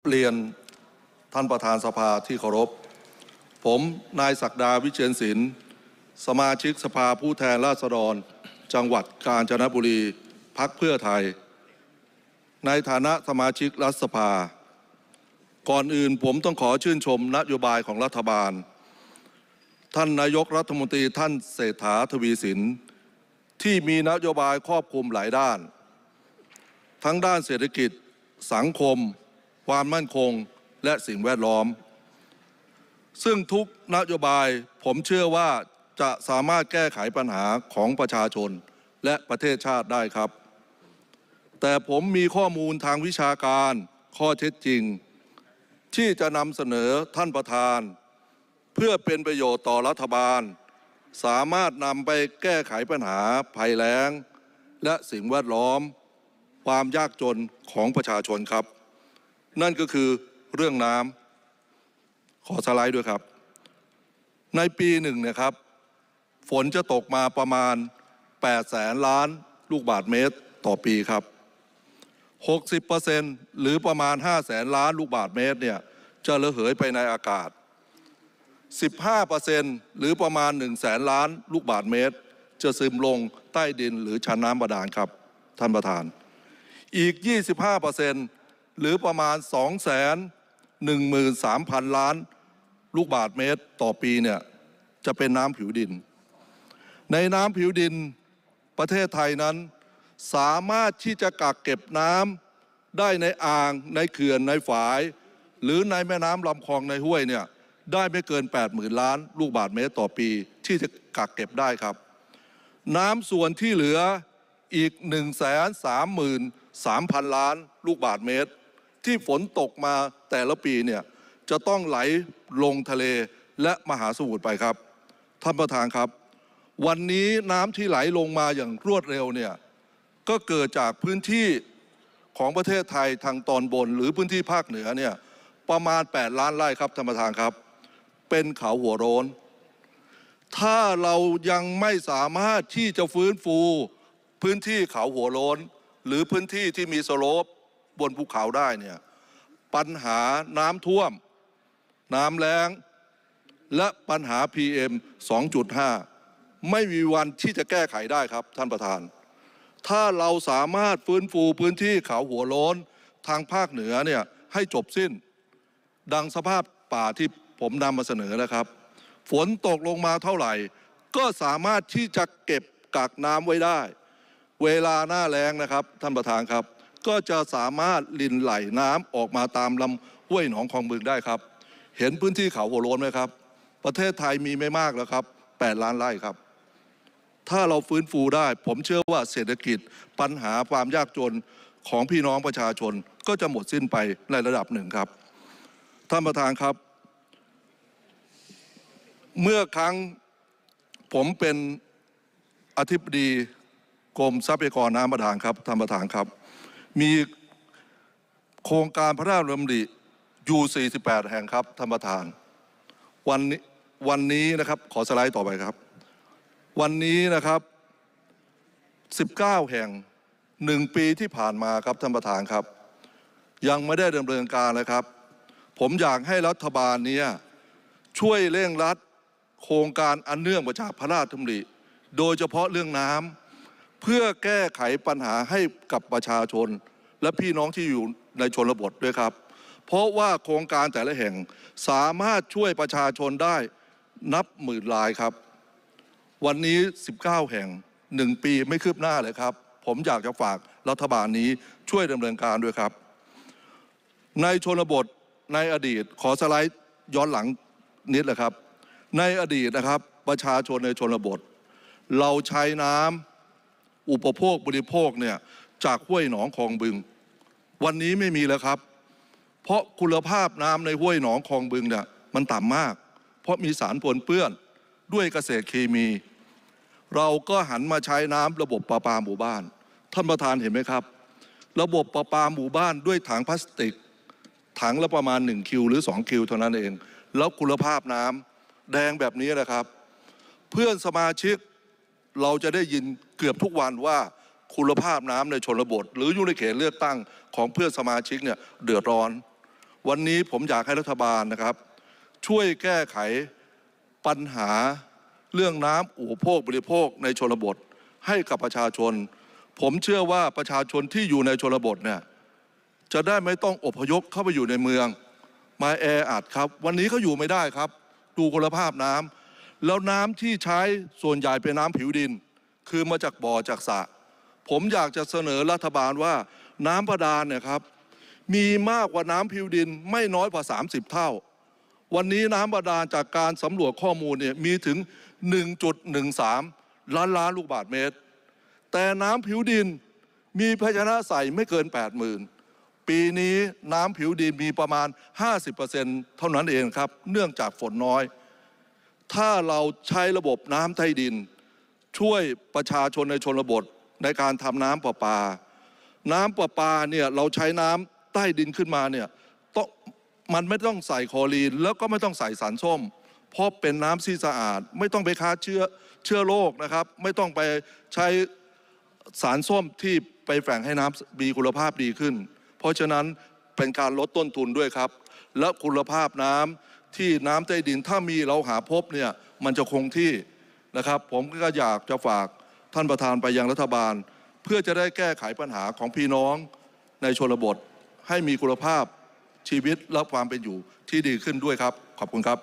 เรียนท่านประธานสภาที่เคารพ ผมนายศักดาวิเชียนศิลป์ สมาชิกสภาผู้แทนราษฎร จังหวัดกาญจนบุรีพักเพื่อไทย ในฐานะสมาชิกรัฐสภา ก่อนอื่นผมต้องขอชื่นชมนโยบายของรัฐบาล ท่านนายกรัฐมนตรีท่านเศรษฐาทวีสินที่มีนโยบายครอบคลุมหลายด้าน ทั้งด้านเศรษฐกิจสังคมความมั่นคงและสิ่งแวดล้อม ซึ่งทุกนโยบายผมเชื่อว่าจะสามารถแก้ไขปัญหาของประชาชนและประเทศชาติได้ครับ แต่ผมมีข้อมูลทางวิชาการข้อเท็จจริง ที่จะนำเสนอท่านประธาน เพื่อเป็นประโยชน์ต่อรัฐบาล สามารถนำไปแก้ไขปัญหาภัยแล้งและสิ่งแวดล้อม ความยากจนของประชาชนครับนั่นก็คือเรื่องน้ำขอสไลด์ด้วยครับ ในปีหนึ่งเนี่ยครับ ฝนจะตกมาประมาณ8แสนล้าน ลูกบาทเมตรต่อปีครับ 60%หรือประมาณ5แสนล้าน ลูกบาทเมตรเนี่ยจะระเหยไปในอากาศ 15%หรือประมาณ1แสนล้าน ลูกบาทเมตร จะซึมลงใต้ดินหรือชั้นน้ำบาดาลครับ ท่านประธาน อีก 25%หรือประมาณ2 1 3 0 0 0 ล้าน ลูกบาทเมตรต่อปีเนี่ยจะเป็นน้ำผิวดิน ในน้ำผิวดินประเทศไทยนั้นสามารถที่จะกักเก็บน้ำได้ในอ่างในเขื่อน ในฝาย หรือในแม่น้ำลำคลองในห้วยเนี่ยได้ไม่เกิน 80,000 ล้าน ลูกบาทเมตรต่อปีที่จะกักเก็บได้ครับ น้ำส่วนที่เหลืออีก 1 3 3 0 0 0 ล้าน ลูกบาทเมตรที่ฝนตกมาแต่ละปีเนี่ยจะต้องไหลลงทะเลและมหาสมุทรไปครับท่านประธานครับ วันนี้น้ำที่ไหลลงมาอย่างรวดเร็วเนี่ยก็เกิดจากพื้นที่ของประเทศไทยทางตอนบนหรือพื้นที่ภาคเหนือเนี่ยประมาณ 8 ล้านไร่ครับท่านประธานครับ เป็นเขาหัวโรนถ้าเรายังไม่สามารถที่จะฟื้นฟูพื้นที่เขาหัวโลนหรือพื้นที่ที่มีสโลปบนภูเขาได้เนี่ยปัญหาน้ำท่วม น้ำแล้ง และปัญหา PM 2.5 ไม่มีวันที่จะแก้ไขได้ครับ ท่านประธาน ถ้าเราสามารถฟื้นฟูพื้นที่เขาหัวโล้น ทางภาคเหนือเนี่ยให้จบสิ้น ดังสภาพป่าที่ผมนำมาเสนอนะครับ ฝนตกลงมาเท่าไหร่ ก็สามารถที่จะเก็บกักน้ำไว้ได้ เวลาหน้าแรงนะครับ ท่านประธานครับก็จะสามารถลินไหลน้ำออกมาตามลำห้วยหนองคลองบึงได้ครับ เห็นพื้นที่เขาหัวโล้นไหมครับ ประเทศไทยมีไม่มากแล้วครับ 8 ล้านไร่ครับ ถ้าเราฟื้นฟูได้ ผมเชื่อว่าเศรษฐกิจปัญหาความยากจนของพี่น้องประชาชนก็จะหมดสิ้นไปในระดับหนึ่งครับ ท่านประธานครับ เมื่อครั้งผมเป็นอธิบดีกรมทรัพยากรน้ำประทานครับท่านประธานครับมีโครงการพระราชดำริอยู่ 48 แห่งครับท่านประธานวันนี้วันนี้นะครับขอสไลด์ต่อไปครับ วันนี้นะครับ 19 แห่งหนึ่งปีที่ผ่านมาครับท่านประธานครับ ยังไม่ได้ดำเนินการเลยครับ ผมอยากให้รัฐบาลเนี้ยช่วยเร่งรัดโครงการอันเนื่องมาจากพระราชดำริโดยเฉพาะเรื่องน้ำเพื่อแก้ไขปัญหาให้กับประชาชนและพี่น้องที่อยู่ในชนบทด้วยครับ เพราะว่าโครงการแต่ละแห่งสามารถช่วยประชาชนได้นับหมื่นรายครับ วันนี้ 19 แห่งหนึ่งปีไม่คืบหน้าเลยครับ ผมอยากจะฝาก รัฐบาลนี้ช่วยดำเนินการด้วยครับ ในชนบทในอดีตขอสไลด์ย้อนหลังนิดแหละครับ ในอดีตนะครับประชาชนในชนบท เราใช้น้ำอุปโภคบริโภคเนี่ยจากห้วยหนองคลองบึง วันนี้ไม่มีแล้วครับ เพราะคุณภาพน้ำในห้วยหนองคลองบึงเนี่ยมันต่ำมาก เพราะมีสารปนเปื้อนด้วยเกษตรเคมี เราก็หันมาใช้น้ำระบบประปาหมู่บ้านท่านประธานเห็นไหมครับ ระบบประปาหมู่บ้านด้วยถังพลาสติก ถังละประมาณ1คิวหรือ2 คิวเท่านั้นเอง แล้วคุณภาพน้ำแดงแบบนี้แหละครับ เพื่อนสมาชิกเราจะได้ยินเกือบทุกวันว่าคุณภาพน้ำในชนบท หรืออยู่ในเขตเลือกตั้งของเพื่อนสมาชิกเนี่ยเดือดร้อน วันนี้ผมอยากให้รัฐบาลนะครับ ช่วยแก้ไขปัญหาเรื่องน้ำอุปโภคบริโภคในชนบทให้กับประชาชน ผมเชื่อว่าประชาชนที่อยู่ในชนบทเนี่ยจะได้ไม่ต้องอพยพเข้าไปอยู่ในเมืองมาแออัดครับ วันนี้เขาอยู่ไม่ได้ครับ ดูคุณภาพน้ำแล้วน้ำที่ใช้ส่วนใหญ่เป็นน้ำผิวดิน คือมาจากบ่อจากสระผมอยากจะเสนอรัฐบาลว่าน้ำประดานเนี่ยครับมีมากกว่าน้ำผิวดินไม่น้อยกว่า30 เท่า วันนี้น้ำประดานจากการสำรวจข้อมูลเนี่ยมีถึง 1.13ล้านล้านลูกบาทเมตร แต่น้ำผิวดินมีภาชนะใส่ไม่เกิน 80,000 ปีนี้น้ำผิวดินมีประมาณ 50%เท่านั้นเองครับเนื่องจากฝนน้อยถ้าเราใช้ระบบน้ำใตยดิน ช่วยประชาชนในชนบทในการทำน้ำประปา น้ำประปาเนี่ยเราใช้น้ำใต้ดินขึ้นมาเนี่ยต้องมันไม่ต้องใส่คอรีน แล้วก็ไม่ต้องใส่สารส้มเพราะเป็นน้ำที่สะอาดไม่ต้องไปค้าเชื้อเชื้อโรคนะครับ ไม่ต้องไปใช้สารส้มที่ไปแฝงให้น้ำมีคุณภาพดีขึ้น เพราะฉะนั้นเป็นการลดต้นทุนด้วยครับ และคุณภาพน้ำที่น้ำใต้ดินถ้ามีเราหาพบเนี่ย มันจะคงที่นะครับ ผมก็อยากจะฝากท่านประธานไปยังรัฐบาล เพื่อจะได้แก้ไขปัญหาของพี่น้องในชนบทให้มีคุณภาพ ชีวิตและความเป็นอยู่ที่ดีขึ้นด้วยครับ ขอบคุณครับ